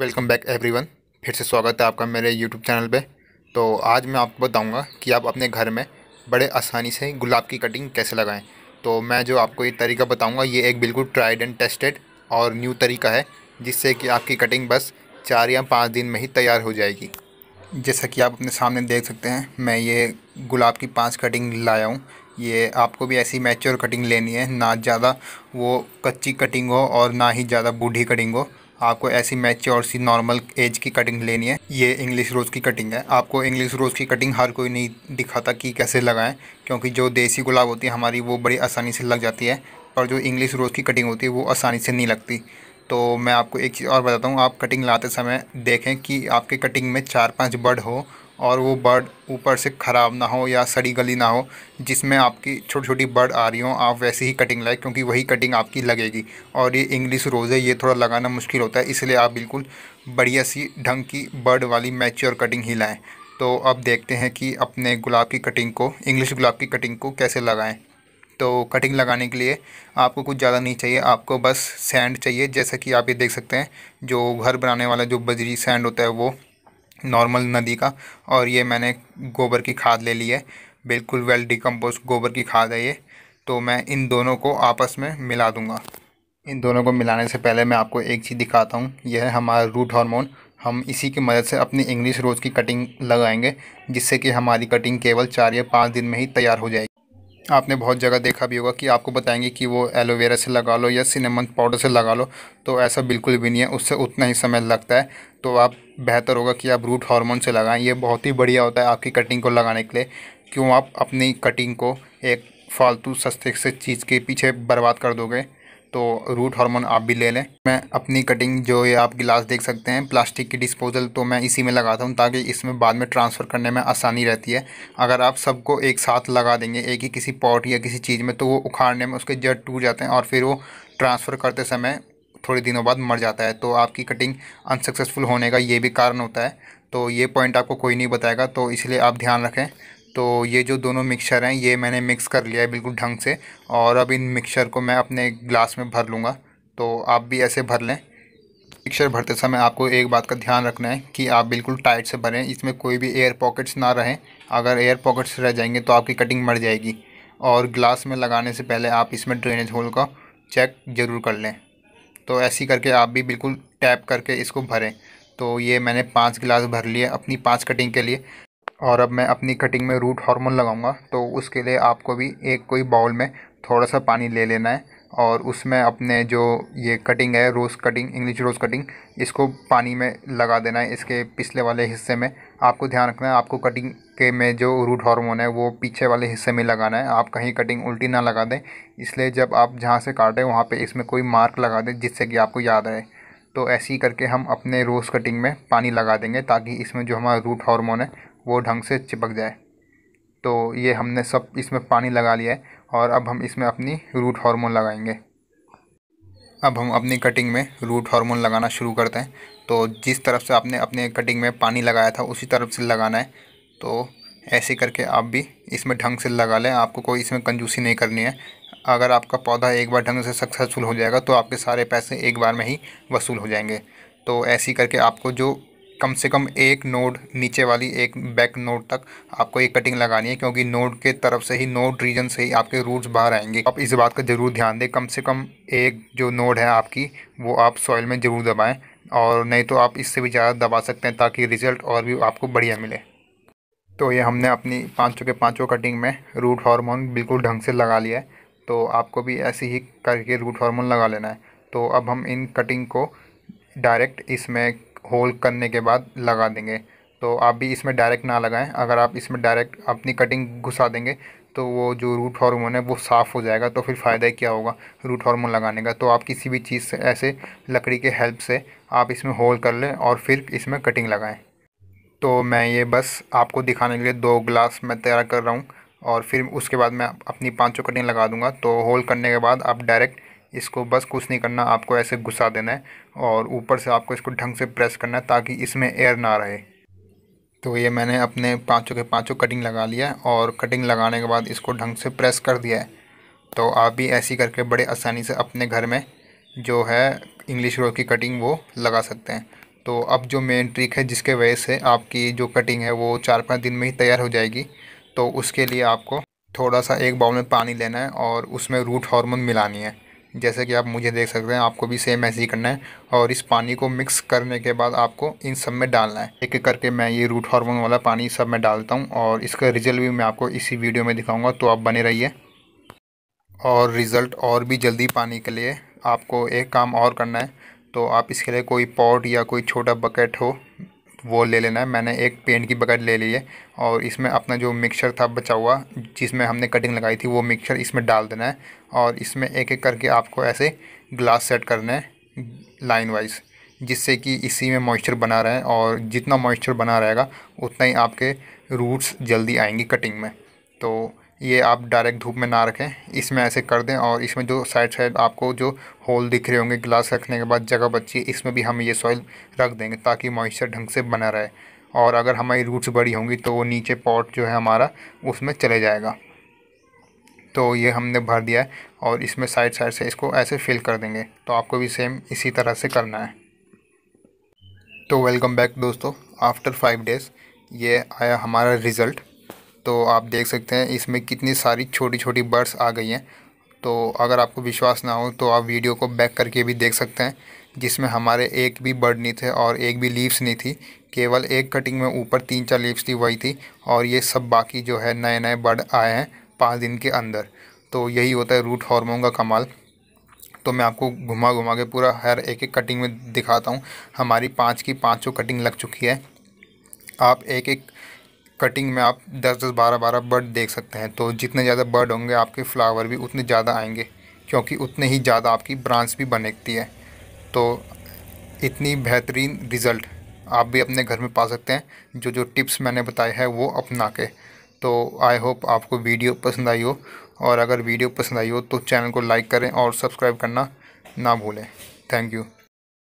welcome back everyone फिर से स्वागत है आपका मेरे यूट्यूब चैनल पे तो आज मैं आपको बताऊंगा कि आप अपने घर में बड़े आसानी से गुलाब की कटिंग कैसे लगाएं तो मैं जो आपको ये तरीका बताऊंगा ये एक बिल्कुल ट्राइड एंड टेस्टेड और न्यू तरीका है जिससे कि आपकी कटिंग बस चार या पाँच दिन में ही तैयार हो जाएगी जैसा कि आप अपने सामने देख सकते हैं मैं ये गुलाब की पाँच कटिंग लाया हूँ ये आपको भी ऐसी मैच्योर कटिंग लेनी है ना ज़्यादा वो कच्ची कटिंग हो और ना ही ज़्यादा बूढ़ी कटिंग हो आपको ऐसी मैच और सी नॉर्मल एज की कटिंग लेनी है ये इंग्लिश रोज़ की कटिंग है आपको इंग्लिश रोज़ की कटिंग हर कोई नहीं दिखाता कि कैसे लगाएं क्योंकि जो देसी गुलाब होती है हमारी वो बड़ी आसानी से लग जाती है और जो इंग्लिश रोज़ की कटिंग होती है वो आसानी से नहीं लगती तो मैं आपको एक चीज़ और बताता हूँ आप कटिंग लाते समय देखें कि आपके कटिंग में चार पाँच बर्ड हो और वो बर्ड ऊपर से ख़राब ना हो या सड़ी गली ना हो जिसमें आपकी छोटी छोटी बर्ड आ रही हो आप वैसे ही कटिंग लाए क्योंकि वही कटिंग आपकी लगेगी और ये इंग्लिश रोज़ है ये थोड़ा लगाना मुश्किल होता है इसलिए आप बिल्कुल बढ़िया सी ढंग की बर्ड वाली मैच्योर कटिंग ही लाएँ तो अब देखते हैं कि अपने गुलाब की कटिंग को इंग्लिश गुलाब की कटिंग को कैसे लगाएँ तो कटिंग लगाने के लिए आपको कुछ ज़्यादा नहीं चाहिए आपको बस सैंड चाहिए जैसा कि आप ये देख सकते हैं जो घर बनाने वाला जो बजरी सैंड होता है वो नॉर्मल नदी का और ये मैंने गोबर की खाद ले ली है बिल्कुल वेल डिकम्पोज गोबर की खाद है ये तो मैं इन दोनों को आपस में मिला दूंगा इन दोनों को मिलाने से पहले मैं आपको एक चीज़ दिखाता हूँ यह है हमारा रूट हार्मोन हम इसी की मदद से अपनी इंग्लिश रोज़ की कटिंग लगाएंगे जिससे कि हमारी कटिंग केवल चार या पाँच दिन में ही तैयार हो जाएगी आपने बहुत जगह देखा भी होगा कि आपको बताएंगे कि वो एलोवेरा से लगा लो या सिनेमन पाउडर से लगा लो तो ऐसा बिल्कुल भी नहीं है उससे उतना ही समय लगता है तो आप बेहतर होगा कि आप रूट हार्मोन से लगाएं ये बहुत ही बढ़िया होता है आपकी कटिंग को लगाने के लिए क्यों आप अपनी कटिंग को एक फालतू सस्ते से चीज़ के पीछे बर्बाद कर दोगे तो रूट हार्मोन आप भी ले लें मैं अपनी कटिंग जो ये आप गिलास देख सकते हैं प्लास्टिक की डिस्पोजल तो मैं इसी में लगाता हूँ ताकि इसमें बाद में ट्रांसफ़र करने में आसानी रहती है अगर आप सबको एक साथ लगा देंगे एक ही किसी पॉट या किसी चीज़ में तो वो उखाड़ने में उसके जड़ टूट जाते हैं और फिर वो ट्रांसफ़र करते समय थोड़े दिनों बाद मर जाता है तो आपकी कटिंग अनसक्सेसफुल होने का ये भी कारण होता है तो ये पॉइंट आपको कोई नहीं बताएगा तो इसलिए आप ध्यान रखें तो ये जो दोनों मिक्सर हैं ये मैंने मिक्स कर लिया है बिल्कुल ढंग से और अब इन मिक्सर को मैं अपने ग्लास में भर लूँगा तो आप भी ऐसे भर लें मिक्सर भरते समय आपको एक बात का ध्यान रखना है कि आप बिल्कुल टाइट से भरें इसमें कोई भी एयर पॉकेट्स ना रहें अगर एयर पॉकेट्स रह जाएंगे तो आपकी कटिंग मर जाएगी और ग्लास में लगाने से पहले आप इसमें ड्रेनेज होल का चेक ज़रूर कर लें तो ऐसी करके आप भी बिल्कुल टैप करके इसको भरें तो ये मैंने पाँच गिलास भर लिए अपनी पाँच कटिंग के लिए और अब मैं अपनी कटिंग में रूट हार्मोन लगाऊंगा तो उसके लिए आपको भी एक कोई बाउल में थोड़ा सा पानी ले लेना है और उसमें अपने जो ये कटिंग है rose cutting English rose cutting इसको पानी में लगा देना है इसके पिछले वाले हिस्से में आपको ध्यान रखना है आपको कटिंग के में जो रूट हार्मोन है वो पीछे वाले हिस्से में लगाना है आप कहीं कटिंग उल्टी ना लगा दें इसलिए जब आप जहाँ से काटें वहाँ पर इसमें कोई मार्क लगा दें जिससे कि आपको याद रहे तो ऐसे ही करके हम अपने रोज़ कटिंग में पानी लगा देंगे ताकि इसमें जो हमारा रूट हार्मोन है वो ढंग से चिपक जाए तो ये हमने सब इसमें पानी लगा लिया है और अब हम इसमें अपनी रूट हार्मोन लगाएंगे अब हम अपनी कटिंग में रूट हार्मोन लगाना शुरू करते हैं तो जिस तरफ से आपने अपने कटिंग में पानी लगाया था उसी तरफ से लगाना है तो ऐसे करके आप भी इसमें ढंग से लगा लें आपको कोई इसमें कंजूसी नहीं करनी है अगर आपका पौधा एक बार ढंग से सक्सेसफुल हो जाएगा तो आपके सारे पैसे एक बार में ही वसूल हो जाएंगे तो ऐसे करके आपको जो कम से कम एक नोड नीचे वाली एक बैक नोड तक आपको एक कटिंग लगानी है क्योंकि नोड के तरफ से ही नोड रीजन से ही आपके रूट्स बाहर आएंगे आप इस बात का ज़रूर ध्यान दें कम से कम एक जो नोड है आपकी वो आप सॉइल में ज़रूर दबाएं और नहीं तो आप इससे भी ज़्यादा दबा सकते हैं ताकि रिज़ल्ट और भी आपको बढ़िया मिले तो ये हमने अपनी पाँचों के पाँचों कटिंग में रूट हारमोन बिल्कुल ढंग से लगा लिया है तो आपको भी ऐसे ही करके रूट हारमोन लगा लेना है तो अब हम इन कटिंग को डायरेक्ट इसमें होल करने के बाद लगा देंगे तो आप भी इसमें डायरेक्ट ना लगाएं अगर आप इसमें डायरेक्ट अपनी कटिंग घुसा देंगे तो वो जो रूट हार्मोन है वो साफ़ हो जाएगा तो फिर फ़ायदा ही क्या होगा रूट हार्मोन लगाने का तो आप किसी भी चीज़ से ऐसे लकड़ी के हेल्प से आप इसमें होल कर लें और फिर इसमें कटिंग लगाएं तो मैं ये बस आपको दिखाने के लिए दो ग्लास मैं तैयार कर रहा हूँ और फिर उसके बाद मैं अपनी पाँचों कटिंग लगा दूँगा तो होल करने के बाद आप डायरेक्ट इसको बस कुछ नहीं करना आपको ऐसे घुसा देना है और ऊपर से आपको इसको ढंग से प्रेस करना है ताकि इसमें एयर ना रहे तो ये मैंने अपने पाँचों के पाँचों कटिंग लगा लिया और कटिंग लगाने के बाद इसको ढंग से प्रेस कर दिया है तो आप भी ऐसी करके बड़े आसानी से अपने घर में जो है इंग्लिश रोज की कटिंग वो लगा सकते हैं तो अब जो मेन ट्रिक है जिसके वजह से आपकी जो कटिंग है वो चार पाँच दिन में ही तैयार हो जाएगी तो उसके लिए आपको थोड़ा सा एक बाउल में पानी लेना है और उसमें रूट हार्मोन मिलानी है जैसे कि आप मुझे देख सकते हैं आपको भी सेम ऐसे ही करना है और इस पानी को मिक्स करने के बाद आपको इन सब में डालना है एक एक करके मैं ये रूट हार्मोन वाला पानी सब में डालता हूँ और इसका रिजल्ट भी मैं आपको इसी वीडियो में दिखाऊँगा तो आप बने रहिए और रिज़ल्ट और भी जल्दी पाने के लिए आपको एक काम और करना है तो आप इसके लिए कोई पॉट या कोई छोटा बकेट हो वो ले लेना है मैंने एक पेंट की बकेट ले ली है और इसमें अपना जो मिक्सर था बचा हुआ जिसमें हमने कटिंग लगाई थी वो मिक्सर इसमें डाल देना है और इसमें एक एक करके आपको ऐसे ग्लास सेट करना है लाइन वाइज जिससे कि इसी में मॉइस्चर बना रहे और जितना मॉइस्चर बना रहेगा उतना ही आपके रूट्स जल्दी आएंगी कटिंग में तो ये आप डायरेक्ट धूप में ना रखें इसमें ऐसे कर दें और इसमें जो साइड साइड आपको जो होल दिख रहे होंगे गिलास रखने के बाद जगह बची इसमें भी हम ये सॉइल रख देंगे ताकि मॉइस्चर ढंग से बना रहे और अगर हमारी रूट्स बड़ी होंगी तो वो नीचे पॉट जो है हमारा उसमें चले जाएगा तो ये हमने भर दिया है और इसमें साइड साइड से इसको ऐसे फिल कर देंगे तो आपको भी सेम इसी तरह से करना है तो वेलकम बैक दोस्तों आफ्टर फाइव डेज़ ये आया हमारा रिज़ल्ट तो आप देख सकते हैं इसमें कितनी सारी छोटी छोटी बर्ड्स आ गई हैं तो अगर आपको विश्वास ना हो तो आप वीडियो को बैक करके भी देख सकते हैं जिसमें हमारे एक भी बर्ड नहीं थे और एक भी लीव्स नहीं थी केवल एक कटिंग में ऊपर तीन चार लीव्स थी वही थी और ये सब बाकी जो है नए नए बर्ड आए हैं पाँच दिन के अंदर तो यही होता है रूट हार्मोन का कमाल तो मैं आपको घुमा घुमा के पूरा हर एक एक कटिंग में दिखाता हूँ हमारी पाँच की पाँचों कटिंग लग चुकी है आप एक एक कटिंग में आप दस दस बारह बारह बर्ड देख सकते हैं तो जितने ज़्यादा बर्ड होंगे आपके फ्लावर भी उतने ज़्यादा आएंगे क्योंकि उतने ही ज़्यादा आपकी ब्रांच भी बनेगती है तो इतनी बेहतरीन रिज़ल्ट आप भी अपने घर में पा सकते हैं जो जो टिप्स मैंने बताए हैं वो अपना के तो आई होप आपको वीडियो पसंद आई हो और अगर वीडियो पसंद आई हो तो चैनल को लाइक करें और सब्सक्राइब करना ना भूलें थैंक यू